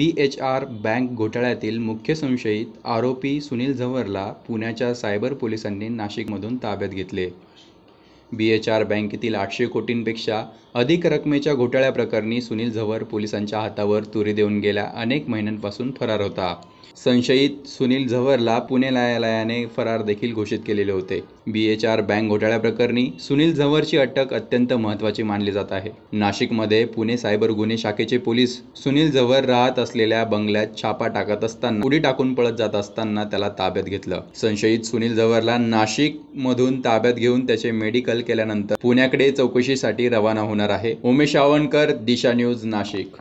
बी H R bank घोटाळ्यातील मुख्य संशयित आरोपी सुनील झंवरला पुण्याच्या सायबर पोलिसांनी नाशिकमधून ताब्यात घेतले बी एच आर बँकेतील आठशे कोटींपेक्षा अधिक रकमेच्या घोटाळ्याप्रकरणी सुनील झवर पोलिसांच्या हातावर तुरी देऊन गेल्या अनेक महिन्यांपासून फरार होता संशयित सुनील झवरला पुणे न्यायालयाने फरार देखील घोषित केलेले होते बी एच आर बँक घोटाळ्याप्रकरणी सुनील झवरची अटक अत्यंत महत्त्वाची मानली जात आहे नाशिकमध्ये पुणे सायबर गुन्हे शाखेचे पोलीस सुनील झवर राहत असलेल्या बंगल्यात छापा टाकत असताना उडी टाकून पळत जात असताना त्याला ताब्यात घेतलं संशयित सुनील झवरला नाशिक मधून ताब्यात घेऊन त्याचे मेडिकल केल्यानंतर पुण्याकडे चौकशीसाठी रवाना होणार आहे उमेश आवणकर दिशा न्यूज नाशिक